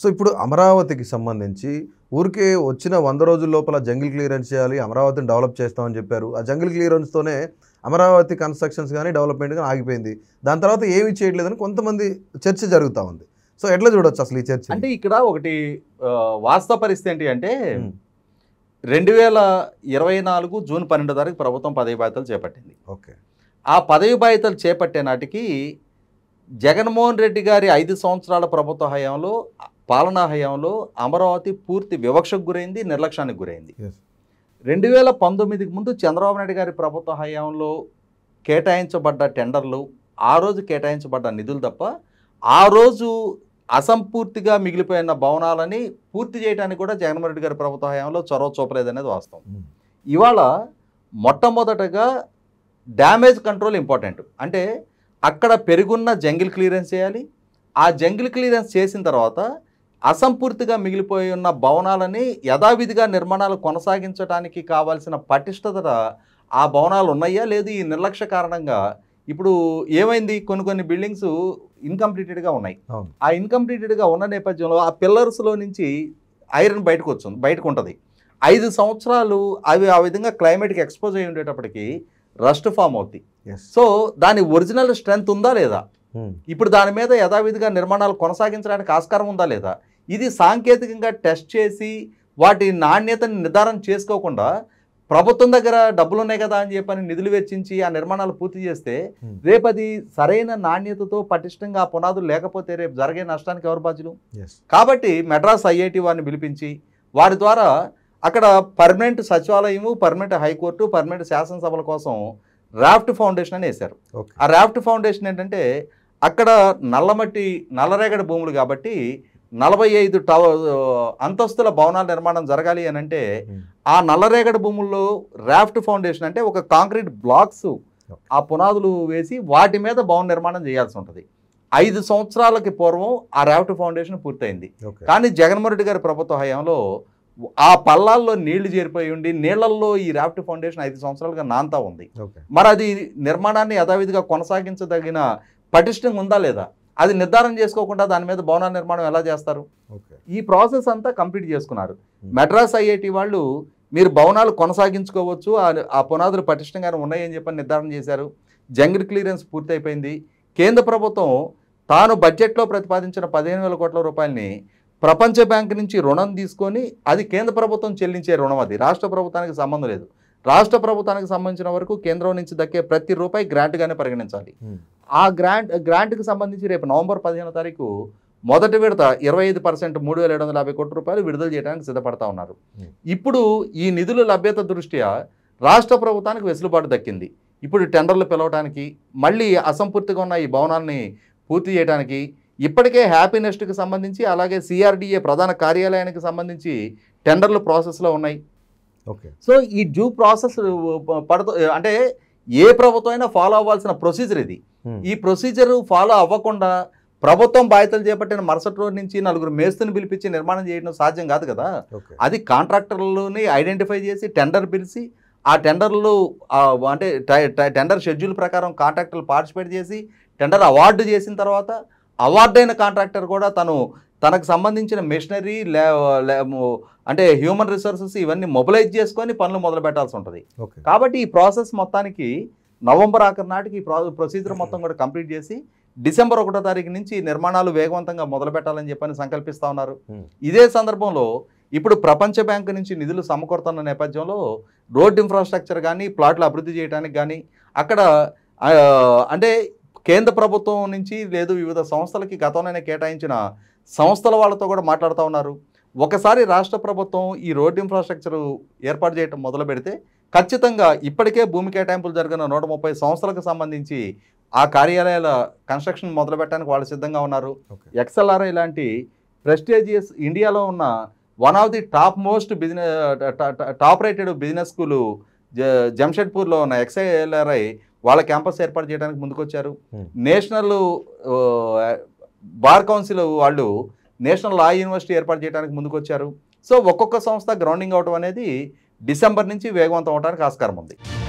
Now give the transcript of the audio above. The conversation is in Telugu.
సో ఇప్పుడు అమరావతికి సంబంధించి ఊరికే వచ్చిన వంద రోజుల లోపల జంగిల్ క్లియరెన్స్ చేయాలి అమరావతిని డెవలప్ చేస్తామని చెప్పారు ఆ జంగిల్ క్లియరెన్స్తోనే అమరావతి కన్స్ట్రక్షన్స్ కానీ డెవలప్మెంట్ కానీ ఆగిపోయింది దాని తర్వాత ఏమీ చేయట్లేదని కొంతమంది చర్చ జరుగుతూ ఉంది సో ఎట్లా చూడొచ్చు అసలు ఈ చర్చ అంటే ఇక్కడ ఒకటి వాస్తవ పరిస్థితి ఏంటి అంటే రెండు వేల ఇరవై నాలుగు జూన్ పన్నెండో తారీఖు ప్రభుత్వం పదవి బాధ్యతలు చేపట్టింది ఓకే ఆ పదవి బాధ్యతలు చేపట్టే నాటికి జగన్మోహన్ రెడ్డి గారి ఐదు సంవత్సరాల ప్రభుత్వ హయాంలో పాలనా హయాంలో అమరావతి పూర్తి వివక్షకు గురైంది నిర్లక్ష్యానికి గురైంది రెండు వేల పంతొమ్మిదికి ముందు చంద్రబాబు నాయుడు గారి ప్రభుత్వ హయాంలో కేటాయించబడ్డ టెండర్లు ఆ రోజు కేటాయించబడ్డ నిధులు తప్ప ఆ రోజు అసంపూర్తిగా మిగిలిపోయిన భవనాలని పూర్తి చేయడానికి కూడా జగన్మోహన్ రెడ్డి గారి ప్రభుత్వ హయాంలో చొరవ చూపలేదనేది వాస్తవం hmm. ఇవాళ మొట్టమొదటగా డ్యామేజ్ కంట్రోల్ ఇంపార్టెంట్ అంటే అక్కడ పెరుగున్న జంగిల్ క్లియరెన్స్ చేయాలి ఆ జంగిల్ క్లియరెన్స్ చేసిన తర్వాత అసంపూర్తిగా మిగిలిపోయి ఉన్న భవనాలని యథావిధిగా నిర్మాణాలు కొనసాగించడానికి కావాల్సిన పటిష్టత ఆ భవనాలు ఉన్నాయా లేదు ఈ నిర్లక్ష్య కారణంగా ఇప్పుడు ఏమైంది కొన్ని కొన్ని బిల్డింగ్స్ ఇన్కంప్లీటెడ్గా ఉన్నాయి ఆ ఇన్కంప్లీటెడ్గా ఉన్న నేపథ్యంలో ఆ పిల్లర్స్లో నుంచి ఐరన్ బయటకు వచ్చింది బయటకు ఉంటుంది ఐదు సంవత్సరాలు అవి ఆ విధంగా క్లైమేట్కి ఎక్స్పోజ్ అయ్యి ఉండేటప్పటికి రస్ట్ ఫామ్ అవుతాయి సో దాని ఒరిజినల్ స్ట్రెంగ్త్ ఉందా లేదా ఇప్పుడు దాని మీద యథావిధిగా నిర్మాణాలు కొనసాగించడానికి ఆస్కారం ఉందా లేదా ఇది సాంకేతికంగా టెస్ట్ చేసి వాటి నాణ్యతను నిర్ధారణ చేసుకోకుండా ప్రభుత్వం దగ్గర డబ్బులు ఉన్నాయి కదా అని చెప్పని నిధులు వెచ్చించి ఆ నిర్మాణాలు పూర్తి చేస్తే రేపు అది సరైన నాణ్యతతో పటిష్టంగా ఆ పునాదులు లేకపోతే రేపు జరిగే నష్టానికి ఎవరు బాధ్యులు కాబట్టి మెడ్రాస్ ఐఐటి వారిని పిలిపించి వారి ద్వారా అక్కడ పర్మనెంట్ సచివాలయము పర్మనెంట్ హైకోర్టు పర్మనెంట్ శాసనసభల కోసం రాఫ్ట్ ఫౌండేషన్ అని వేశారు ఆ రాఫ్ట్ ఫౌండేషన్ ఏంటంటే అక్కడ నల్లమట్టి నల్లరేగడి భూములు కాబట్టి నలభై ఐదు టవ అంతస్తుల భవనాల నిర్మాణం జరగాలి అని అంటే ఆ నల్లరేగడి భూముల్లో రాఫ్ట్ ఫౌండేషన్ అంటే ఒక కాంక్రీట్ బ్లాక్స్ ఆ పునాదులు వేసి వాటి మీద భవన నిర్మాణం చేయాల్సి ఉంటుంది ఐదు సంవత్సరాలకి పూర్వం ఆ రాఫ్ట్ ఫౌండేషన్ పూర్తయింది కానీ జగన్మోహన్ రెడ్డి గారి ప్రభుత్వ హయాంలో ఆ పల్లాల్లో నీళ్లు చేరిపోయి ఉండి నీళ్లలో ఈ రాఫ్ట్ ఫౌండేషన్ ఐదు సంవత్సరాలుగా నాంతా ఉంది మరి అది నిర్మాణాన్ని యథావిధిగా కొనసాగించదగిన పటిష్టంగా ఉందా లేదా అది నిర్ధారణ చేసుకోకుండా దాని మీద భవన నిర్మాణం ఎలా చేస్తారు ఈ ప్రాసెస్ అంతా కంప్లీట్ చేసుకున్నారు మెడ్రాస్ ఐఐటి వాళ్ళు మీరు భవనాలు కొనసాగించుకోవచ్చు ఆ పునాదులు పటిష్టంగానే ఉన్నాయని చెప్పని నిర్ధారణ చేశారు జంగిల్ క్లియరెన్స్ పూర్తయిపోయింది కేంద్ర ప్రభుత్వం తాను బడ్జెట్లో ప్రతిపాదించిన పదిహేను వేల కోట్ల రూపాయలని ప్రపంచ బ్యాంక్ నుంచి రుణం తీసుకొని అది కేంద్ర ప్రభుత్వం చెల్లించే రుణం అది రాష్ట్ర ప్రభుత్వానికి సంబంధం లేదు రాష్ట్ర ప్రభుత్వానికి సంబంధించిన వరకు కేంద్రం నుంచి దక్కే ప్రతి రూపాయి గ్రాంట్గానే పరిగణించాలి ఆ గ్రాంట్ గ్రాంట్కి సంబంధించి రేపు నవంబర్ పదిహేనో తారీఖు మొదటి విడత ఇరవై ఐదు పర్సెంట్ మూడు వేల ఏడు వందల యాభై కోట్ల రూపాయలు విడుదల చేయడానికి సిద్ధపడతా ఉన్నారు ఇప్పుడు ఈ నిధుల లభ్యత దృష్ట్యా రాష్ట్ర ప్రభుత్వానికి వెసులుబాటు దక్కింది ఇప్పుడు టెండర్లు పిలవడానికి మళ్ళీ అసంపూర్తిగా ఉన్న ఈ భవనాన్ని పూర్తి చేయడానికి ఇప్పటికే హ్యాపీనెస్ట్కి సంబంధించి అలాగే సిఆర్డిఏ ప్రధాన కార్యాలయానికి సంబంధించి టెండర్లు ప్రాసెస్లో ఉన్నాయి ఓకే సో ఈ డ్యూ ప్రాసెస్ పడుతూ అంటే ఏ ప్రభుత్వం అయినా ఫాలో అవ్వాల్సిన ప్రొసీజర్ ఇది ఈ ప్రొసీజర్ ఫాలో అవ్వకుండా ప్రభుత్వం బాధ్యతలు చేపట్టిన మరుసటి రోజు నుంచి నలుగురు మేస్తుని పిలిపించి నిర్మాణం చేయడం సాధ్యం కాదు కదా అది కాంట్రాక్టర్లని ఐడెంటిఫై చేసి టెండర్ పిలిచి ఆ టెండర్లు అంటే టెండర్ షెడ్యూల్ ప్రకారం కాంట్రాక్టర్లు పార్టిసిపేట్ చేసి టెండర్ అవార్డు చేసిన తర్వాత అవార్డైన కాంట్రాక్టర్ కూడా తను తనకు సంబంధించిన మిషనరీ లే అంటే హ్యూమన్ రిసోర్సెస్ ఇవన్నీ మొబిలైజ్ చేసుకొని పనులు మొదలు పెట్టాల్సి ఉంటుంది కాబట్టి ఈ ప్రాసెస్ మొత్తానికి నవంబర్ ఆఖరి నాటికి ఈ ప్రొసీజర్ మొత్తం కూడా కంప్లీట్ చేసి డిసెంబర్ ఒకటో తారీఖు నుంచి నిర్మాణాలు వేగవంతంగా మొదలు పెట్టాలని చెప్పని సంకల్పిస్తూ ఉన్నారు ఇదే సందర్భంలో ఇప్పుడు ప్రపంచ బ్యాంకు నుంచి నిధులు సమకూరుతున్న నేపథ్యంలో రోడ్ ఇన్ఫ్రాస్ట్రక్చర్ కానీ ప్లాట్లు అభివృద్ధి చేయడానికి కానీ అక్కడ అంటే కేంద్ర ప్రభుత్వం నుంచి లేదు వివిధ సంస్థలకి గతంలోనే కేటాయించిన సంస్థల వాళ్ళతో కూడా మాట్లాడుతూ ఉన్నారు ఒకసారి రాష్ట్ర ప్రభుత్వం ఈ రోడ్డు ఇన్ఫ్రాస్ట్రక్చర్ ఏర్పాటు చేయడం మొదలు పెడితే ఖచ్చితంగా ఇప్పటికే భూమి కేటాయింపులు జరిగిన నూట ముప్పై సంస్థలకు సంబంధించి ఆ కార్యాలయాల కన్స్ట్రక్షన్ మొదలు పెట్టడానికి వాళ్ళు సిద్ధంగా ఉన్నారు ఎక్సల్ఆర్ ఇలాంటి ప్రెస్టేజియస్ ఇండియాలో ఉన్న one of the top most business top rated business school జ జంషెడ్పూర్లో ఉన్న ఎక్సైఎల్ఆర్ఐ వాళ్ళ క్యాంపస్ ఏర్పాటు చేయడానికి ముందుకొచ్చారు hmm. నేషనల్ బార్ కౌన్సిల్ వాళ్ళు నేషనల్ లా యూనివర్సిటీ ఏర్పాటు చేయడానికి ముందుకొచ్చారు సో ఒక్కొక్క సంస్థ గ్రౌండింగ్ అవటం అనేది డిసెంబర్ నుంచి వేగవంతం అవడానికి ఆస్కారం ఉంది